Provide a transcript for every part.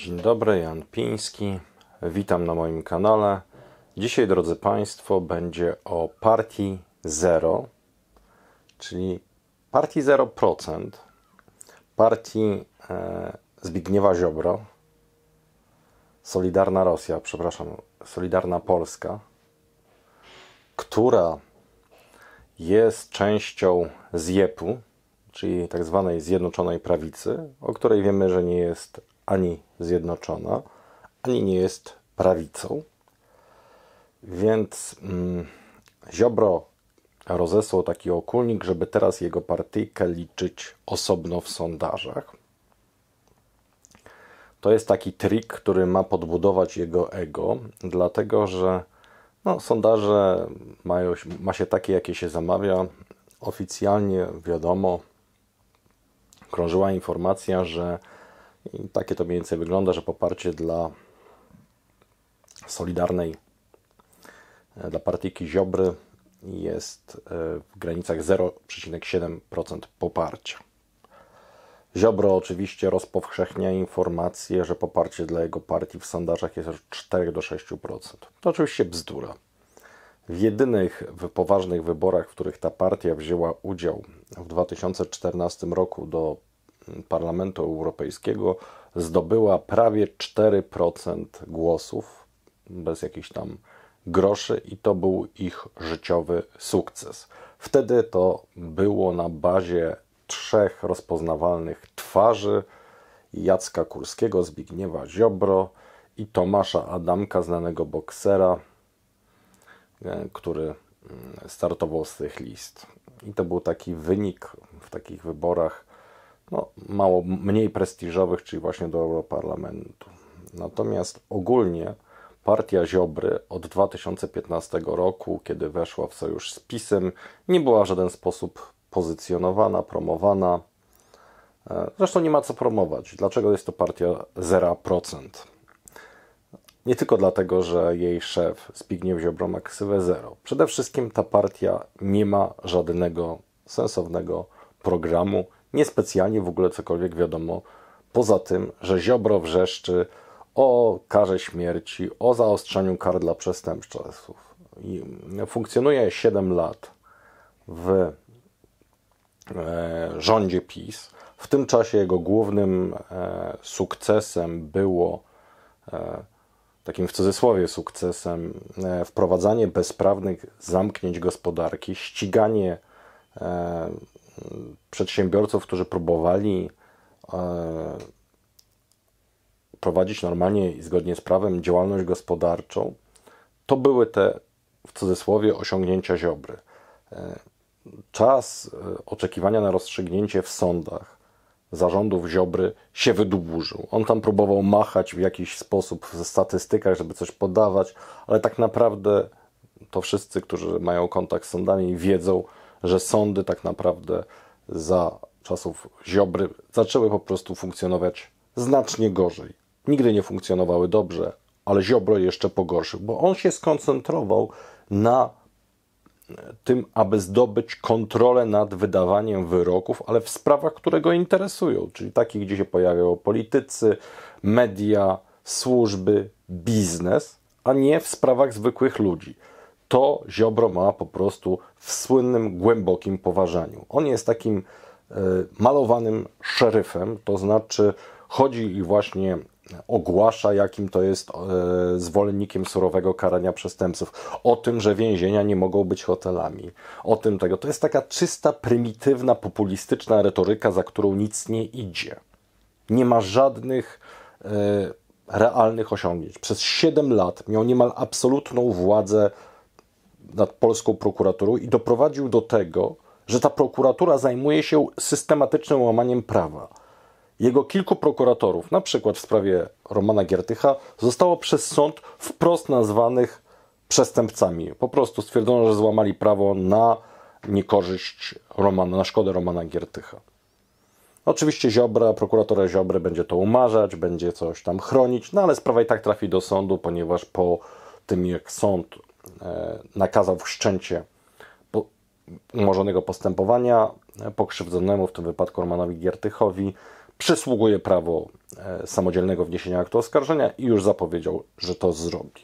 Dzień dobry, Jan Piński. Witam na moim kanale. Dzisiaj, drodzy Państwo, będzie o partii 0, czyli partii 0%, partii e, Zbigniewa Ziobro, Solidarna Rosja, przepraszam, Solidarna Polska, która jest częścią ZJEP-u, czyli tzw. Tak Zjednoczonej Prawicy, o której wiemy, że nie jest ani zjednoczona, ani nie jest prawicą. Więc mm, Ziobro rozesłał taki okulnik, żeby teraz jego partyjkę liczyć osobno w sondażach. To jest taki trik, który ma podbudować jego ego, dlatego że no, sondaże mają, ma się takie, jakie się zamawia. Oficjalnie wiadomo, krążyła informacja, że i takie to mniej więcej wygląda, że poparcie dla Solidarnej, e, dla partii Ziobry jest e, w granicach 0,7% poparcia. Ziobro oczywiście rozpowszechnia informację, że poparcie dla jego partii w sondażach jest od 4 do 6%. To oczywiście bzdura. W jedynych poważnych wyborach, w których ta partia wzięła udział w 2014 roku do Parlamentu Europejskiego zdobyła prawie 4% głosów, bez jakichś tam groszy, i to był ich życiowy sukces. Wtedy to było na bazie trzech rozpoznawalnych twarzy: Jacka Kurskiego, Zbigniewa Ziobro i Tomasza Adamka, znanego boksera, e, który mm, startował z tych list. I to był taki wynik w takich wyborach no, mało mniej prestiżowych, czyli właśnie do Europarlamentu. Natomiast ogólnie partia Ziobry od 2015 roku, kiedy weszła w sojusz z PiSem, nie była w żaden sposób pozycjonowana, promowana. E, zresztą nie ma co promować. Dlaczego jest to partia 0%? Nie tylko dlatego, że jej szef Zbigniew Ziobro ma ksywę 0. Przede wszystkim ta partia nie ma żadnego sensownego programu, niespecjalnie w ogóle cokolwiek wiadomo, poza tym, że Ziobro wrzeszczy o karze śmierci, o zaostrzaniu kar dla przestępców. I funkcjonuje 7 lat w e, rządzie PiS. W tym czasie jego głównym e, sukcesem było, e, takim w cudzysłowie sukcesem, wprowadzanie bezprawnych zamknięć gospodarki, ściganie przedsiębiorców, którzy próbowali e, prowadzić normalnie i zgodnie z prawem działalność gospodarczą, to były te w cudzysłowie osiągnięcia ziobry. E, czas e, oczekiwania na rozstrzygnięcie w sądach zarządów Ziobry się wydłużył. On tam próbował machać w jakiś sposób w statystykach, żeby coś podawać, ale tak naprawdę to wszyscy, którzy mają kontakt z sądami, wiedzą, że sądy tak naprawdę za czasów Ziobry zaczęły po prostu funkcjonować znacznie gorzej. Nigdy nie funkcjonowały dobrze, ale Ziobro jeszcze pogorszył, bo on się skoncentrował na e, tym, aby zdobyć kontrolę nad wydawaniem wyroków, ale w sprawach, które go interesują, czyli takich, gdzie się pojawiają politycy, media, służby, biznes, a nie w sprawach zwykłych ludzi to Ziobro ma po prostu w słynnym, głębokim poważaniu. On jest takim e, malowanym szeryfem, to znaczy chodzi i właśnie ogłasza, jakim to jest e, zwolennikiem surowego karania przestępców, o tym, że więzienia nie mogą być hotelami, o tym tego. To jest taka czysta, prymitywna, populistyczna retoryka, za którą nic nie idzie. Nie ma żadnych e, realnych osiągnięć. Przez 7 lat miał niemal absolutną władzę nad polską prokuraturą i doprowadził do tego, że ta prokuratura zajmuje się systematycznym łamaniem prawa. Jego kilku prokuratorów, na przykład w sprawie Romana Giertycha, zostało przez sąd wprost nazwanych przestępcami. Po prostu stwierdzono, że złamali prawo na niekorzyść Romana, na szkodę Romana Giertycha. Oczywiście Ziobra, prokuratora Ziobry będzie to umarzać, będzie coś tam chronić, no ale sprawa i tak trafi do sądu, ponieważ po tym jak sąd E, nakazał wszczęcie umorzonego postępowania e, pokrzywdzonemu, w tym wypadku Romanowi Giertychowi, przysługuje prawo e, samodzielnego wniesienia aktu oskarżenia i już zapowiedział, że to zrobi.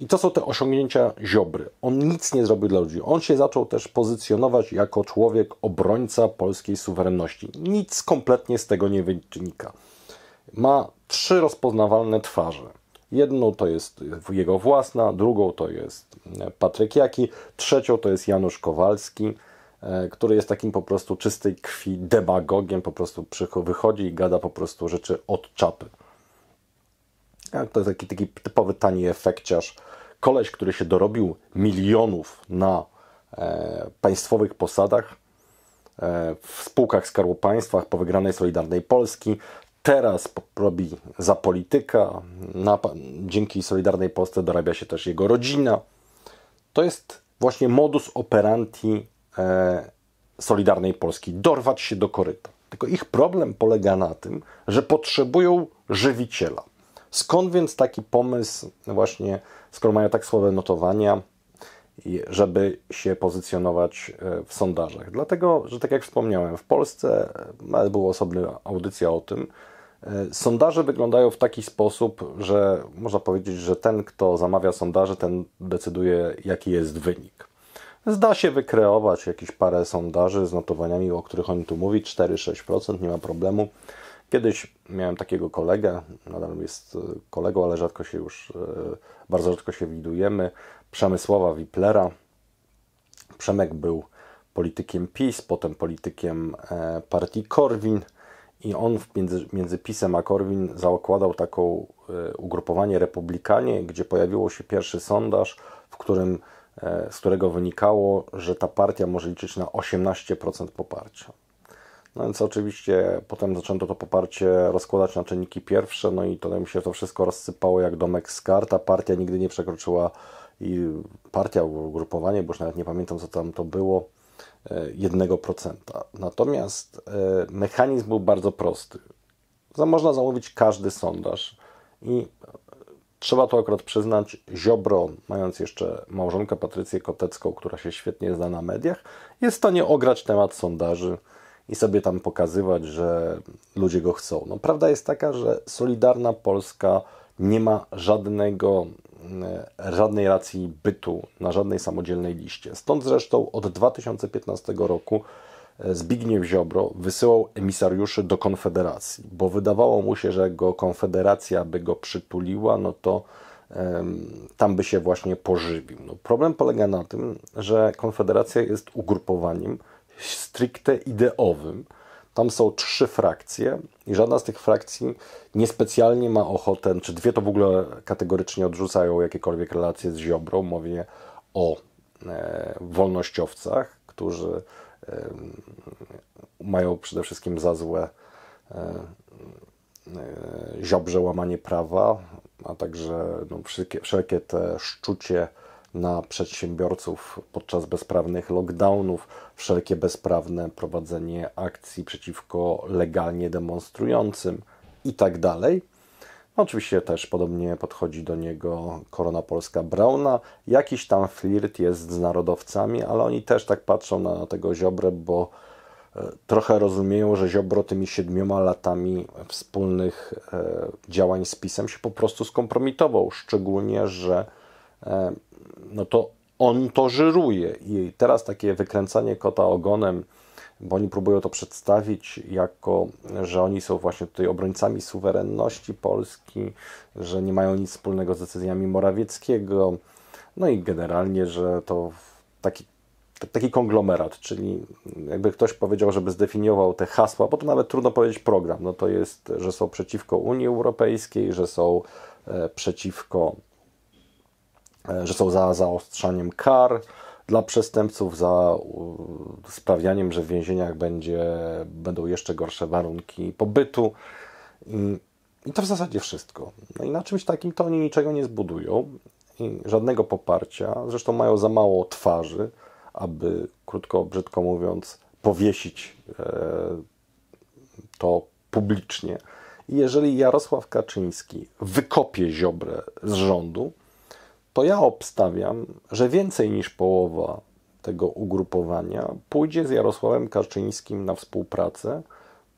I to są te osiągnięcia Ziobry. On nic nie zrobił dla ludzi. On się zaczął też pozycjonować jako człowiek obrońca polskiej suwerenności. Nic kompletnie z tego nie wynika. Ma trzy rozpoznawalne twarze. Jedną to jest jego własna, drugą to jest e, Patryk Jaki, trzecią to jest Janusz Kowalski, e, który jest takim po prostu czystej krwi demagogiem, po prostu wychodzi i gada po prostu rzeczy od czapy. To jest taki, taki typowy tani efekciarz, koleś, który się dorobił milionów na e, państwowych posadach, e, w spółkach Skarbu Państwa po wygranej Solidarnej Polski, teraz robi za polityka, na, dzięki Solidarnej Polsce dorabia się też jego rodzina. To jest właśnie modus operandi e, Solidarnej Polski dorwać się do koryta. Tylko ich problem polega na tym, że potrzebują żywiciela. Skąd więc taki pomysł, właśnie, skoro mają tak słabe notowania, żeby się pozycjonować e, w sondażach. Dlatego, że tak jak wspomniałem, w Polsce e, była osobna audycja o tym. E, sondaże wyglądają w taki sposób, że można powiedzieć, że ten, kto zamawia sondaże, ten decyduje, jaki jest wynik. Zda się wykreować jakieś parę sondaży z notowaniami, o których oni tu mówi, 4-6%, nie ma problemu. Kiedyś miałem takiego kolegę, nadal jest e, kolegą, ale rzadko się już, e, bardzo rzadko się widujemy, Przemysława Wiplera. Przemek był politykiem PiS, potem politykiem e, partii Korwin i on między, między PiSem a Korwin zakładał taką ugrupowanie Republikanie, gdzie pojawiło się pierwszy sondaż, w którym, z którego wynikało, że ta partia może liczyć na 18% poparcia. No więc oczywiście potem zaczęto to poparcie rozkładać na czynniki pierwsze, no i to mi się to wszystko rozsypało jak domek z kart, a partia nigdy nie przekroczyła i partia, ugrupowanie, bo już nawet nie pamiętam co tam to było, 1%. E, Natomiast e, mechanizm był bardzo prosty. Można zamówić każdy sondaż i e, trzeba to akurat przyznać, Ziobro, mając jeszcze małżonkę Patrycję Kotecką, która się świetnie zna na mediach, jest w stanie ograć temat sondaży i sobie tam pokazywać, że ludzie go chcą. No, prawda jest taka, że Solidarna Polska nie ma żadnego, e, żadnej racji bytu na żadnej samodzielnej liście. Stąd zresztą od 2015 roku e, Zbigniew Ziobro wysyłał emisariuszy do Konfederacji, bo wydawało mu się, że go Konfederacja by go przytuliła, no to tam by się właśnie pożywił. No, problem polega na tym, że Konfederacja jest ugrupowaniem, stricte ideowym. Tam są trzy frakcje i żadna z tych frakcji niespecjalnie ma ochotę, czy dwie to w ogóle kategorycznie odrzucają jakiekolwiek relacje z Ziobrą. Mówię o e, wolnościowcach, którzy e, mają przede wszystkim za złe e, e, Ziobrze łamanie prawa, a także no, wszelkie, wszelkie te szczucie na przedsiębiorców podczas bezprawnych lockdownów, wszelkie bezprawne prowadzenie akcji przeciwko legalnie demonstrującym itd. Tak Oczywiście też podobnie podchodzi do niego Korona Polska Brauna. Jakiś tam flirt jest z narodowcami, ale oni też tak patrzą na tego Ziobrę, bo e, trochę rozumieją, że Ziobro tymi siedmioma latami wspólnych e, działań z PiSem się po prostu skompromitował. Szczególnie, że e, no to on to żyruje. I teraz takie wykręcanie kota ogonem, bo oni próbują to przedstawić jako, że oni są właśnie tutaj obrońcami suwerenności Polski, że nie mają nic wspólnego z decyzjami Morawieckiego, no i generalnie, że to taki, taki konglomerat, czyli jakby ktoś powiedział, żeby zdefiniował te hasła, bo to nawet trudno powiedzieć program, no to jest, że są przeciwko Unii Europejskiej, że są e, przeciwko E, że są za zaostrzaniem kar dla przestępców, za sprawianiem, że w więzieniach będzie, będą jeszcze gorsze warunki pobytu. I, to w zasadzie wszystko. No i na czymś takim to oni niczego nie zbudują, żadnego poparcia. Zresztą mają za mało twarzy, aby, krótko, brzydko mówiąc, powiesić e, to publicznie. I jeżeli Jarosław Kaczyński wykopie Ziobrę z rządu, to ja obstawiam, że więcej niż połowa tego ugrupowania pójdzie z Jarosławem Kaczyńskim na współpracę,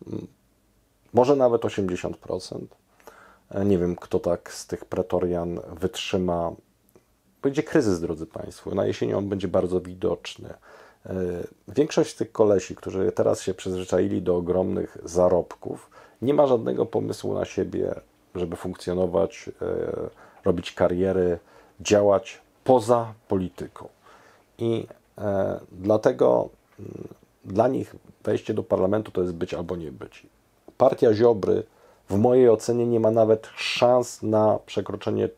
mm, może nawet 80%. E, nie wiem, kto tak z tych pretorian wytrzyma. Będzie kryzys, drodzy Państwo. Na jesieni on będzie bardzo widoczny. E, większość tych kolesi, którzy teraz się przyzwyczaili do ogromnych zarobków, nie ma żadnego pomysłu na siebie, żeby funkcjonować, e, robić kariery, działać poza polityką. I e, dlatego mm, dla nich wejście do parlamentu to jest być albo nie być. Partia Ziobry w mojej ocenie nie ma nawet szans na przekroczenie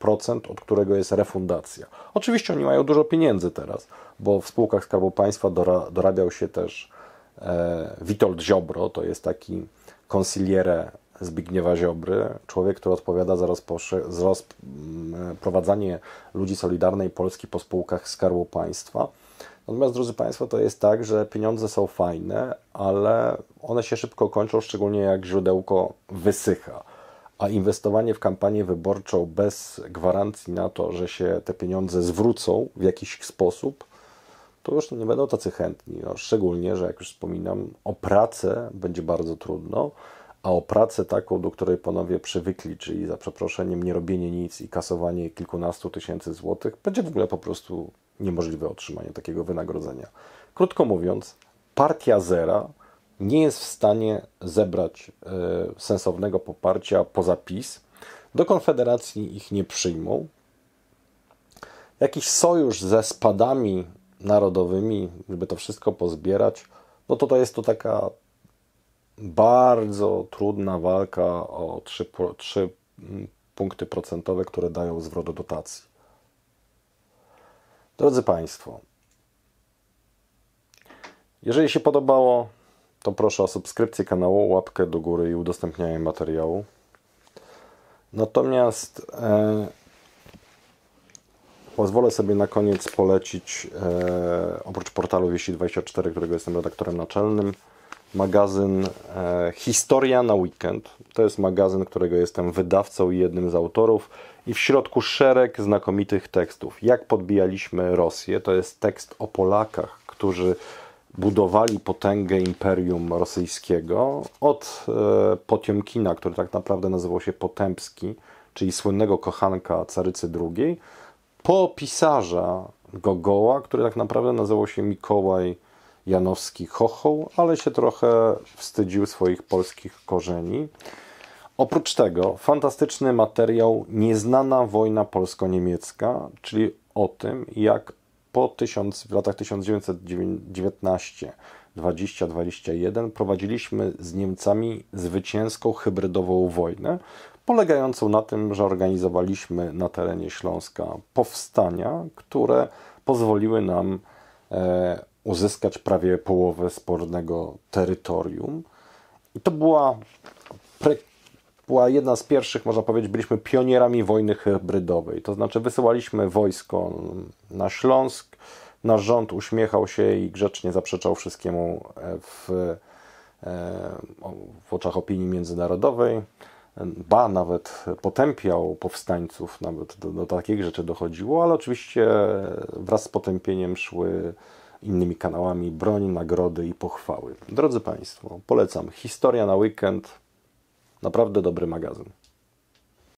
3%, od którego jest refundacja. Oczywiście oni mają dużo pieniędzy teraz, bo w spółkach Skarbu Państwa dorabiał się też e, Witold Ziobro, to jest taki konsiliere Zbigniewa Ziobry, człowiek, który odpowiada za rozprowadzanie mm, ludzi Solidarnej Polski po spółkach Skarbu Państwa. Natomiast, drodzy Państwo, to jest tak, że pieniądze są fajne, ale one się szybko kończą, szczególnie jak źródełko wysycha. A inwestowanie w kampanię wyborczą bez gwarancji na to, że się te pieniądze zwrócą w jakiś sposób, to już nie będą tacy chętni. No, szczególnie, że jak już wspominam, o pracę będzie bardzo trudno a o pracę taką, do której panowie przywykli, czyli za przeproszeniem nie robienie nic i kasowanie kilkunastu tysięcy złotych, będzie w ogóle po prostu niemożliwe otrzymanie takiego wynagrodzenia. Krótko mówiąc, partia zera nie jest w stanie zebrać e, sensownego poparcia poza PiS. Do Konfederacji ich nie przyjmą. Jakiś sojusz ze spadami narodowymi, żeby to wszystko pozbierać, no to to jest to taka bardzo trudna walka o 3, trzy mm, punkty procentowe, które dają zwrot dotacji. Drodzy Państwo, jeżeli się podobało, to proszę o subskrypcję kanału, łapkę do góry i udostępnianie materiału. Natomiast e, pozwolę sobie na koniec polecić, e, oprócz portalu Wieści24, którego jestem redaktorem naczelnym, magazyn e, Historia na Weekend. To jest magazyn, którego jestem wydawcą i jednym z autorów. I w środku szereg znakomitych tekstów. Jak podbijaliśmy Rosję, to jest tekst o Polakach, którzy budowali potęgę imperium rosyjskiego od e, Potiomkina, który tak naprawdę nazywał się Potempski, czyli słynnego kochanka carycy II, po pisarza Gogoła, który tak naprawdę nazywał się Mikołaj Janowski chochoł, ale się trochę wstydził swoich polskich korzeni. Oprócz tego fantastyczny materiał Nieznana wojna polsko-niemiecka, czyli o tym, jak po tysiąc w latach 1919 2021 prowadziliśmy z Niemcami zwycięską hybrydową wojnę, polegającą na tym, że organizowaliśmy na terenie Śląska powstania, które pozwoliły nam e, uzyskać prawie połowę spornego terytorium. I to była, była jedna z pierwszych, można powiedzieć, byliśmy pionierami wojny hybrydowej. To znaczy wysyłaliśmy wojsko na Śląsk, nasz rząd uśmiechał się i grzecznie zaprzeczał wszystkiemu e, w, e, w oczach opinii międzynarodowej. Ba, nawet potępiał powstańców, nawet do, do takich rzeczy dochodziło, ale oczywiście wraz z potępieniem szły innymi kanałami broń, nagrody i pochwały. Drodzy Państwo, polecam. Historia na weekend. Naprawdę dobry magazyn.